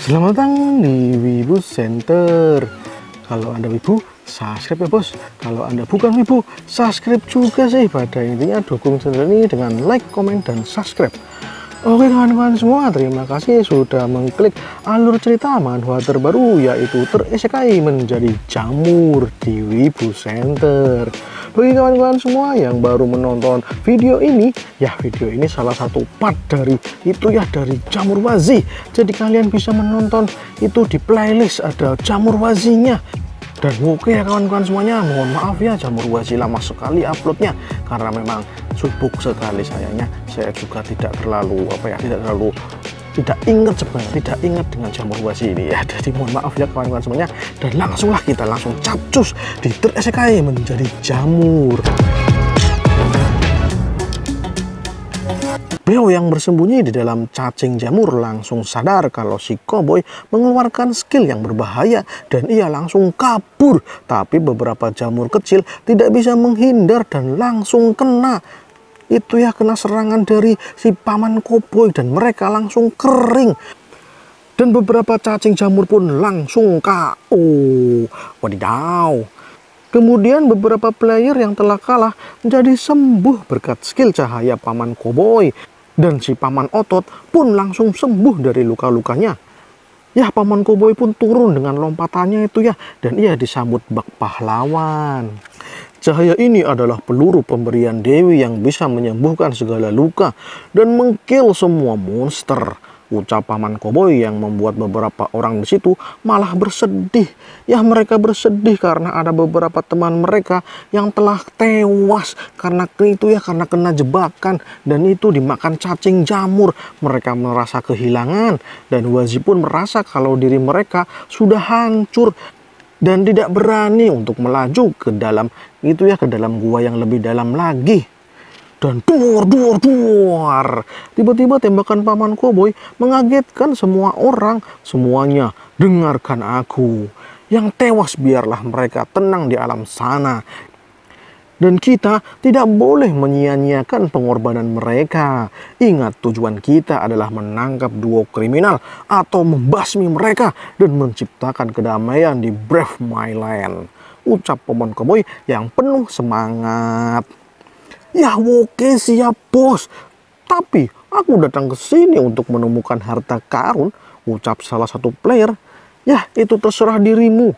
Selamat datang di Wibu Center. Kalau Anda Wibu, subscribe ya bos. Kalau Anda bukan Wibu, subscribe juga sih. Pada intinya dukung channel ini dengan like, komen, dan subscribe. Oke kawan-kawan semua, terima kasih sudah mengklik alur cerita manhwa terbaru yaitu terisekai menjadi jamur di Wibu Center. Bagi kawan-kawan semua yang baru menonton video ini, ya video ini salah satu part dari itu ya dari jamur wazi. Jadi kalian bisa menonton itu di playlist ada jamur wazinya. Dan oke ya kawan-kawan semuanya, mohon maaf ya jamur wazi lama sekali uploadnya karena memang sibuk sekali sayangnya. Saya juga tidak terlalu apa ya, tidak terlalu tidak ingat sebenarnya tidak ingat dengan jamur wasi ini ya jadi mohon maaf ya kawan-kawan semuanya dan langsunglah kita langsung capcus di truk SKI menjadi jamur Beo yang bersembunyi di dalam cacing jamur langsung sadar kalau si koboi mengeluarkan skill yang berbahaya dan ia langsung kabur. Tapi beberapa jamur kecil tidak bisa menghindar dan langsung kena itu ya kena serangan dari si paman koboi dan mereka langsung kering dan beberapa cacing jamur pun langsung kau Wadidaw. Kemudian beberapa player yang telah kalah menjadi sembuh berkat skill cahaya paman koboi. Dan si paman otot pun langsung sembuh dari luka-lukanya. Ya paman koboi pun turun dengan lompatannya itu ya. Dan ia disambut bak pahlawan. Cahaya ini adalah peluru pemberian Dewi yang bisa menyembuhkan segala luka dan mengkill semua monster. Ucap paman koboi yang membuat beberapa orang di situ malah bersedih. Ya mereka bersedih karena ada beberapa teman mereka yang telah tewas karena itu ya karena kena jebakan dan itu dimakan cacing jamur. Mereka merasa kehilangan dan Wazi pun merasa kalau diri mereka sudah hancur dan tidak berani untuk melaju ke dalam itu ya ke dalam gua yang lebih dalam lagi dan duar duar duar tiba-tiba tembakan paman koboi mengagetkan semua orang semuanya dengarkan aku yang tewas biarlah mereka tenang di alam sana dan kita tidak boleh menyia-nyiakan pengorbanan mereka. Ingat tujuan kita adalah menangkap duo kriminal atau membasmi mereka dan menciptakan kedamaian di Brave My Land. Ucap pemon koboi yang penuh semangat. Ya oke siap bos, tapi aku datang ke sini untuk menemukan harta karun, ucap salah satu player. Ya itu terserah dirimu,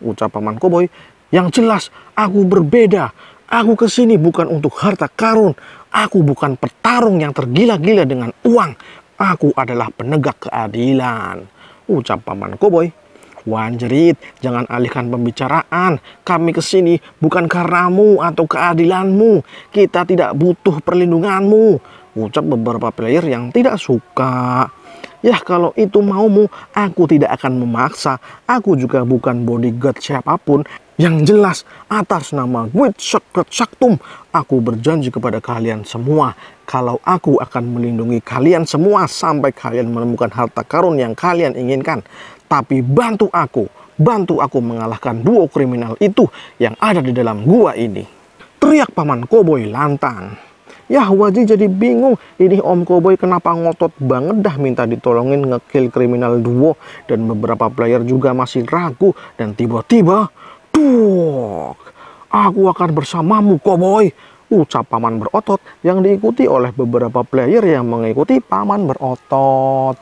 ucap paman koboi. Yang jelas aku berbeda, Aku kesini bukan untuk harta karun. Aku bukan petarung yang tergila-gila dengan uang. Aku adalah penegak keadilan. Ucap paman koboi. Wan jangan alihkan pembicaraan. Kami kesini bukan karamu atau keadilanmu. Kita tidak butuh perlindunganmu. Ucap beberapa player yang tidak suka. Ya kalau itu maumu, aku tidak akan memaksa. Aku juga bukan bodyguard siapapun. Yang jelas, atas nama Gwit Sekret Saktum, aku berjanji kepada kalian semua, kalau aku akan melindungi kalian semua sampai kalian menemukan harta karun yang kalian inginkan. Tapi bantu aku, bantu aku mengalahkan duo kriminal itu yang ada di dalam gua ini. Teriak Paman Koboi lantang. Ya Waji jadi bingung, ini Om Cowboy kenapa ngotot banget dah minta ditolongin ngekill kriminal duo dan beberapa player juga masih ragu dan tiba-tiba tuh aku akan bersamamu Cowboy ucap paman berotot yang diikuti oleh beberapa player yang mengikuti paman berotot.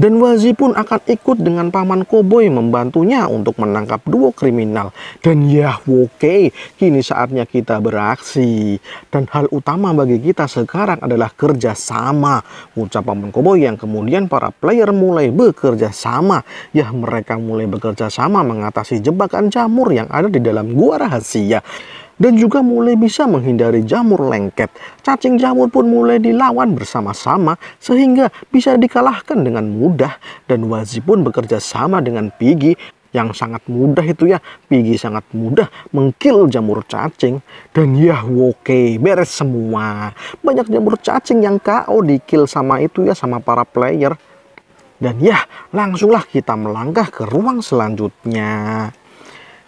Dan Wazi pun akan ikut dengan paman Koboi membantunya untuk menangkap dua kriminal. Dan ya oke, okay, kini saatnya kita beraksi. Dan hal utama bagi kita sekarang adalah kerja sama. Ucap paman Koboi yang kemudian para player mulai bekerja sama. Ya mereka mulai bekerja sama mengatasi jebakan jamur yang ada di dalam gua rahasia dan juga mulai bisa menghindari jamur lengket. Cacing jamur pun mulai dilawan bersama-sama sehingga bisa dikalahkan dengan mudah dan Wazi pun bekerja sama dengan Piggy yang sangat mudah itu ya Piggy sangat mudah mengkil jamur cacing dan ya oke beres semua banyak jamur cacing yang KO dikil sama itu ya sama para player dan ya langsunglah kita melangkah ke ruang selanjutnya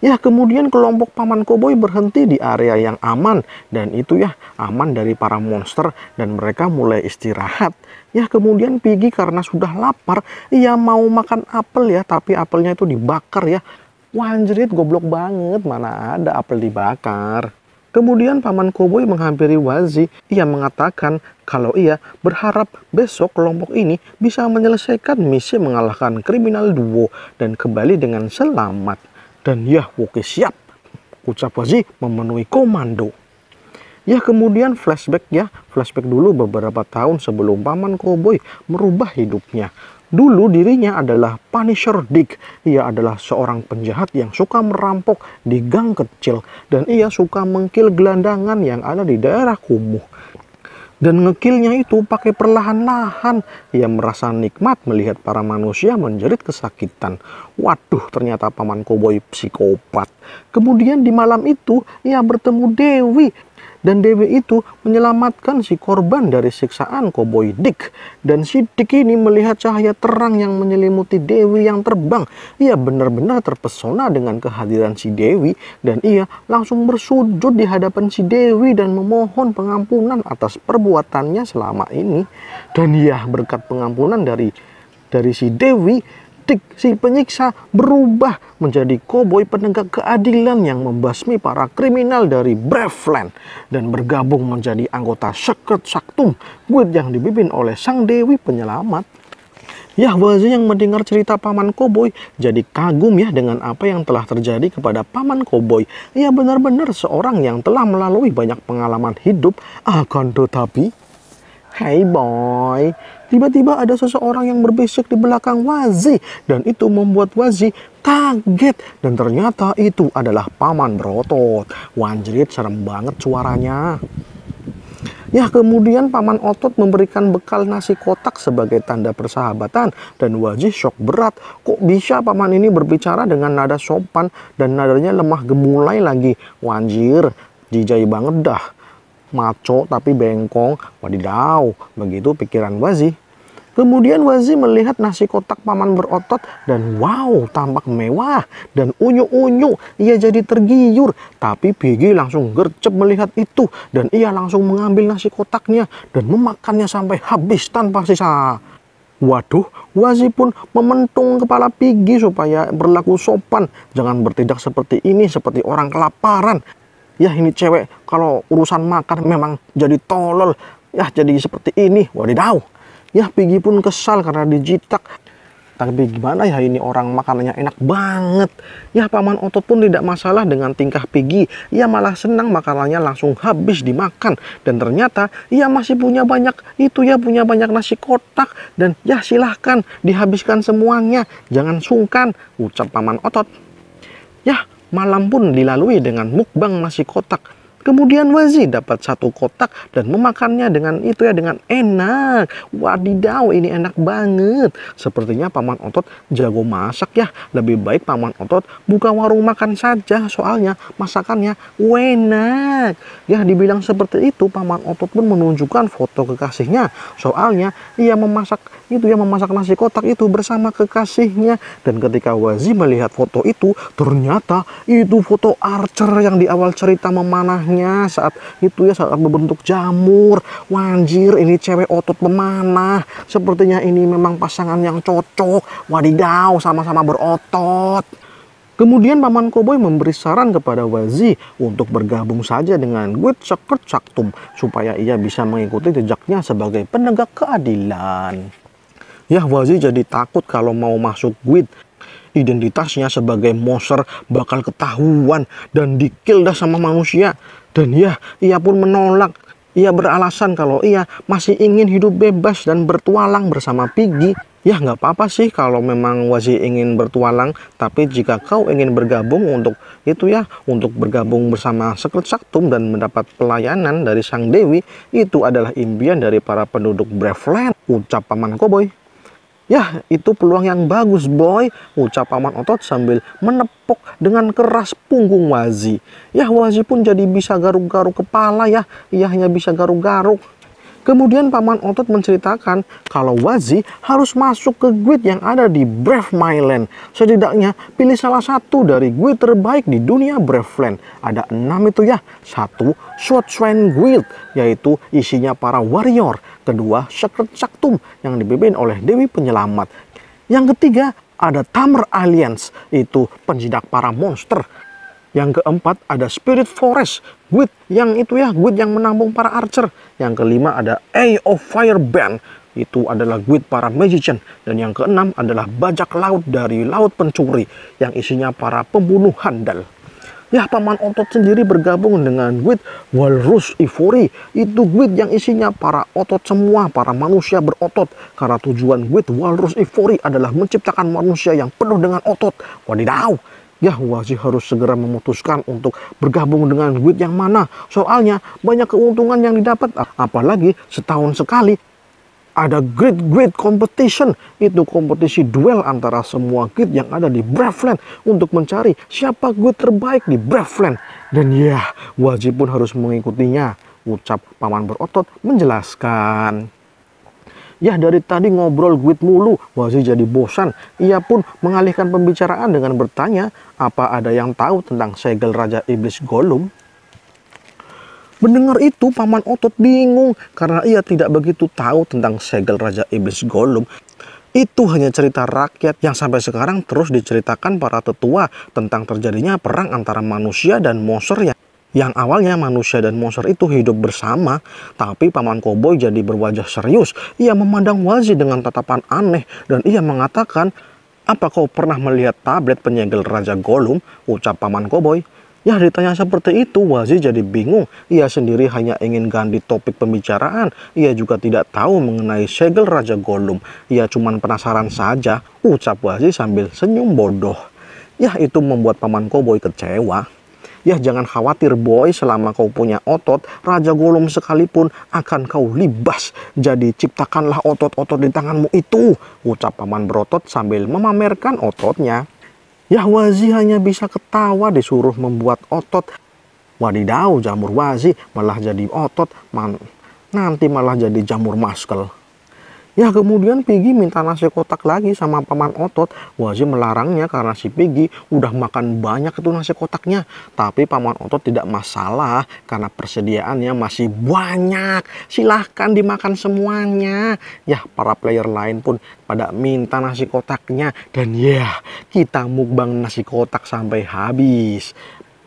Ya, kemudian kelompok paman koboi berhenti di area yang aman dan itu ya aman dari para monster dan mereka mulai istirahat. Ya, kemudian Piggy karena sudah lapar, ia mau makan apel ya, tapi apelnya itu dibakar ya. Wah, anjrit goblok banget, mana ada apel dibakar. Kemudian paman koboi menghampiri Wazi. Ia mengatakan kalau ia berharap besok kelompok ini bisa menyelesaikan misi mengalahkan kriminal duo dan kembali dengan selamat dan Yah oke siap. Ucap Wazi memenuhi komando. Ya kemudian flashback ya, flashback dulu beberapa tahun sebelum Paman Cowboy merubah hidupnya. Dulu dirinya adalah Punisher Dick. Ia adalah seorang penjahat yang suka merampok di gang kecil dan ia suka mengkil gelandangan yang ada di daerah kumuh dan ngekilnya itu pakai perlahan-lahan. Ia merasa nikmat melihat para manusia menjerit kesakitan. Waduh, ternyata paman koboi psikopat. Kemudian di malam itu ia bertemu Dewi dan Dewi itu menyelamatkan si korban dari siksaan koboi Dick. Dan si Dick ini melihat cahaya terang yang menyelimuti Dewi yang terbang. Ia benar-benar terpesona dengan kehadiran si Dewi dan ia langsung bersujud di hadapan si Dewi dan memohon pengampunan atas perbuatannya selama ini. Dan ia berkat pengampunan dari dari si Dewi detik si penyiksa berubah menjadi koboi penegak keadilan yang membasmi para kriminal dari Braveland dan bergabung menjadi anggota Secret Saktum Guild yang dibimbing oleh Sang Dewi Penyelamat. Yah Yahwazi yang mendengar cerita Paman Koboi jadi kagum ya dengan apa yang telah terjadi kepada Paman Koboi. Ia benar-benar seorang yang telah melalui banyak pengalaman hidup, akan tetapi Hey boy, tiba-tiba ada seseorang yang berbisik di belakang Wazi dan itu membuat Wazi kaget dan ternyata itu adalah paman berotot. Wanjrit serem banget suaranya. Ya kemudian paman otot memberikan bekal nasi kotak sebagai tanda persahabatan dan Wazi shock berat. Kok bisa paman ini berbicara dengan nada sopan dan nadanya lemah gemulai lagi. Wanjir, jijai banget dah maco tapi bengkong, wadidaw, begitu pikiran Wazi. Kemudian Wazi melihat nasi kotak paman berotot dan wow tampak mewah dan unyu-unyu. Ia jadi tergiur tapi Bigi langsung gercep melihat itu dan ia langsung mengambil nasi kotaknya dan memakannya sampai habis tanpa sisa. Waduh, Wazi pun mementung kepala Piggy supaya berlaku sopan. Jangan bertindak seperti ini, seperti orang kelaparan ya ini cewek kalau urusan makan memang jadi tolol ya jadi seperti ini wadidaw ya Piggy pun kesal karena dijitak tapi gimana ya ini orang makanannya enak banget ya paman otot pun tidak masalah dengan tingkah Piggy ia malah senang makanannya langsung habis dimakan dan ternyata ia masih punya banyak itu ya punya banyak nasi kotak dan ya silahkan dihabiskan semuanya jangan sungkan ucap paman otot ya Malam pun dilalui dengan mukbang nasi kotak. Kemudian Wazi dapat satu kotak dan memakannya dengan itu ya dengan enak. Wadidaw ini enak banget. Sepertinya Paman Otot jago masak ya. Lebih baik Paman Otot buka warung makan saja soalnya masakannya enak. Ya dibilang seperti itu Paman Otot pun menunjukkan foto kekasihnya. Soalnya ia memasak itu yang memasak nasi kotak itu bersama kekasihnya. Dan ketika Wazi melihat foto itu, ternyata itu foto Archer yang di awal cerita memanahnya saat itu ya saat berbentuk jamur. Wanjir, ini cewek otot memanah. Sepertinya ini memang pasangan yang cocok. Wadidaw, sama-sama berotot. Kemudian Paman Koboy memberi saran kepada Wazi untuk bergabung saja dengan Gwet Saktum supaya ia bisa mengikuti jejaknya sebagai penegak keadilan. Ya Yahwazi jadi takut kalau mau masuk guild. Identitasnya sebagai monster bakal ketahuan dan dikil dah sama manusia. Dan ya, ia pun menolak. Ia beralasan kalau ia masih ingin hidup bebas dan bertualang bersama Piggy. Ya nggak apa-apa sih kalau memang Wazi ingin bertualang, tapi jika kau ingin bergabung untuk itu ya, untuk bergabung bersama Sekret Saktum dan mendapat pelayanan dari Sang Dewi, itu adalah impian dari para penduduk Braveland, ucap Paman koboi. Ya, itu peluang yang bagus, boy. Ucap Paman Otot sambil menepuk dengan keras punggung Wazi. Ya, Wazi pun jadi bisa garuk-garuk kepala ya. Ia hanya bisa garuk-garuk. Kemudian Paman Otot menceritakan kalau Wazi harus masuk ke grid yang ada di Brave Myland. Setidaknya pilih salah satu dari grid terbaik di dunia Brave Land. Ada enam itu ya. Satu, Swordswine Guild, yaitu isinya para warrior Kedua, Sekret Saktum yang dipimpin oleh Dewi Penyelamat. Yang ketiga, ada Tamer Alliance, itu penjidak para monster. Yang keempat ada Spirit Forest, Guild yang itu ya, Guild yang menampung para archer. Yang kelima ada a of Fire Band, itu adalah Guild para magician. Dan yang keenam adalah Bajak Laut dari Laut Pencuri, yang isinya para pembunuh handal. Ya, Paman Otot sendiri bergabung dengan guild Walrus Ivory. Itu guild yang isinya para otot semua, para manusia berotot. Karena tujuan guild Walrus Ivory adalah menciptakan manusia yang penuh dengan otot. Wadidaw! Ya wajib harus segera memutuskan untuk bergabung dengan guild yang mana. Soalnya banyak keuntungan yang didapat. Apalagi setahun sekali ada great great competition itu kompetisi duel antara semua grid yang ada di Braveland untuk mencari siapa grid terbaik di Braveland dan ya yeah, wajib pun harus mengikutinya ucap paman berotot menjelaskan Ya dari tadi ngobrol guit mulu, Wazi jadi bosan. Ia pun mengalihkan pembicaraan dengan bertanya, apa ada yang tahu tentang segel Raja Iblis Gollum? Mendengar itu, Paman Otot bingung karena ia tidak begitu tahu tentang segel Raja Iblis Gollum. Itu hanya cerita rakyat yang sampai sekarang terus diceritakan para tetua tentang terjadinya perang antara manusia dan monster yang yang awalnya manusia dan monster itu hidup bersama, tapi Paman Koboi jadi berwajah serius. Ia memandang Wazi dengan tatapan aneh dan ia mengatakan, apa kau pernah melihat tablet penyegel Raja Golum? Ucap Paman Koboi. Ya ditanya seperti itu, Wazi jadi bingung. Ia sendiri hanya ingin ganti topik pembicaraan. Ia juga tidak tahu mengenai segel Raja Gollum. Ia cuma penasaran saja, ucap Wazi sambil senyum bodoh. Yah itu membuat Paman Koboi kecewa. Yah jangan khawatir boy, selama kau punya otot, Raja Gollum sekalipun akan kau libas. Jadi ciptakanlah otot-otot di tanganmu itu, ucap Paman Berotot sambil memamerkan ototnya. Yahwazi hanya bisa ketawa disuruh membuat otot. Wadidau jamur wazi malah jadi otot, man, nanti malah jadi jamur maskel. Ya kemudian Piggy minta nasi kotak lagi sama paman Otot. Wazir melarangnya karena si Piggy udah makan banyak itu nasi kotaknya. Tapi paman Otot tidak masalah karena persediaannya masih banyak. Silahkan dimakan semuanya. Ya para player lain pun pada minta nasi kotaknya. Dan ya kita mukbang nasi kotak sampai habis.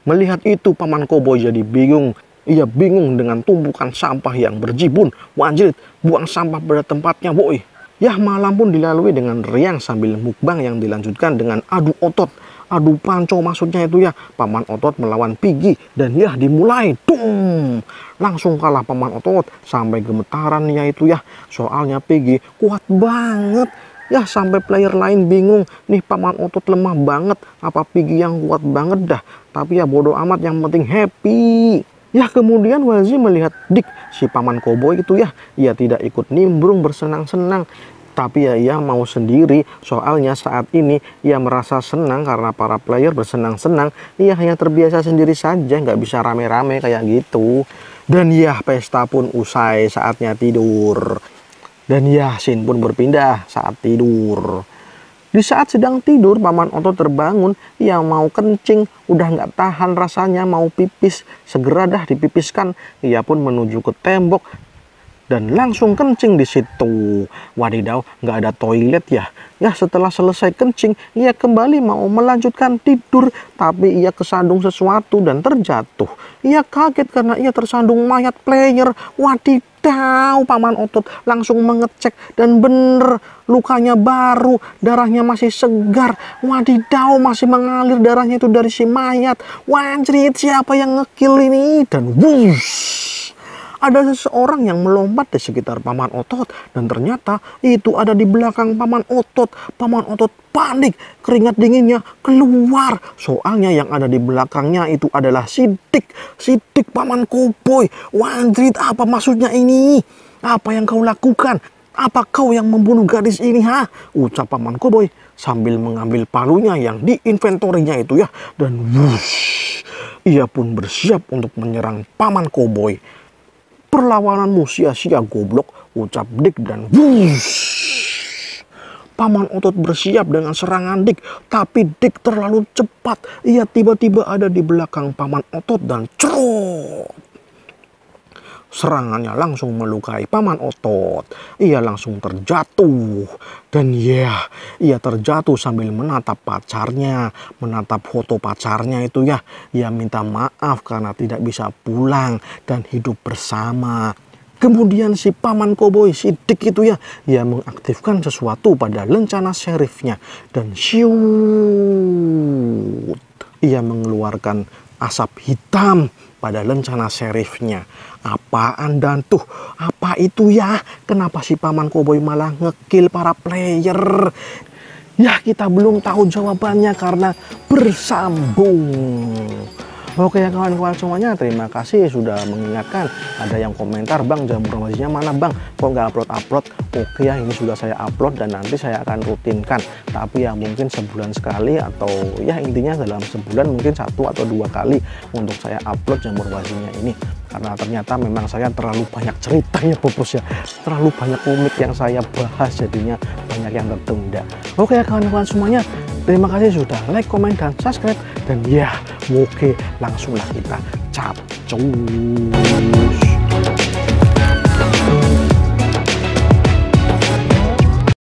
Melihat itu paman Koboy jadi bingung ia bingung dengan tumpukan sampah yang berjibun. Wanjrit, buang sampah pada tempatnya, woi. Yah malam pun dilalui dengan riang sambil mukbang yang dilanjutkan dengan adu otot. Adu panco maksudnya itu ya, Paman Otot melawan Pigi dan ya dimulai. Dum! Langsung kalah Paman Otot sampai gemetaran ya itu ya. Soalnya Pigi kuat banget. Ya sampai player lain bingung, nih Paman Otot lemah banget, apa Pigi yang kuat banget dah. Tapi ya bodoh amat yang penting happy. Ya kemudian Wazi melihat Dik, si paman koboi itu ya, ia tidak ikut nimbrung bersenang-senang. Tapi ya ia mau sendiri, soalnya saat ini ia merasa senang karena para player bersenang-senang. Ia hanya terbiasa sendiri saja, nggak bisa rame-rame kayak gitu. Dan ya pesta pun usai saatnya tidur. Dan ya sin pun berpindah saat tidur. Di saat sedang tidur, Paman Oto terbangun. Ia mau kencing, udah nggak tahan rasanya, mau pipis. Segera dah dipipiskan. Ia pun menuju ke tembok dan langsung kencing di situ. Wadidaw, nggak ada toilet ya. Ya setelah selesai kencing, ia kembali mau melanjutkan tidur, tapi ia kesandung sesuatu dan terjatuh. Ia kaget karena ia tersandung mayat player. Wadidaw, paman otot langsung mengecek dan bener lukanya baru, darahnya masih segar. Wadidaw, masih mengalir darahnya itu dari si mayat. Wanjrit, siapa yang ngekill ini? Dan wush, ada seseorang yang melompat di sekitar paman otot dan ternyata itu ada di belakang paman otot. Paman otot panik, keringat dinginnya keluar. Soalnya yang ada di belakangnya itu adalah sidik, sidik paman koboi. Wandrit apa maksudnya ini? Apa yang kau lakukan? Apa kau yang membunuh gadis ini ha? Ucap paman koboi sambil mengambil palunya yang di inventorinya itu ya. Dan wush, ia pun bersiap untuk menyerang paman koboi. Perlawananmu sia-sia goblok, ucap Dik dan bus Paman Otot bersiap dengan serangan Dik, tapi Dik terlalu cepat. Ia tiba-tiba ada di belakang Paman Otot dan cerut. Serangannya langsung melukai paman otot. Ia langsung terjatuh. Dan ya, yeah, ia terjatuh sambil menatap pacarnya. Menatap foto pacarnya itu ya. Ia minta maaf karena tidak bisa pulang dan hidup bersama. Kemudian si paman koboi, si Dick itu ya, ia mengaktifkan sesuatu pada lencana serifnya. Dan siut, ia mengeluarkan asap hitam pada lencana serifnya. Apaan dan tuh, apa itu ya? Kenapa si Paman Koboi malah ngekill para player? Ya kita belum tahu jawabannya karena bersambung. Oke ya kawan-kawan semuanya, terima kasih sudah mengingatkan. Ada yang komentar, Bang, jam promosinya mana, Bang? Kok nggak upload-upload? Oke ya, ini sudah saya upload dan nanti saya akan rutinkan. Tapi ya mungkin sebulan sekali atau ya intinya dalam sebulan mungkin satu atau dua kali untuk saya upload jam promosinya ini. Karena ternyata memang saya terlalu banyak ceritanya ya, ya. Terlalu banyak komik yang saya bahas, jadinya banyak yang tertunda. Oke ya kawan-kawan semuanya, Terima kasih sudah like, komen, dan subscribe. Dan ya, oke, langsunglah kita capcus.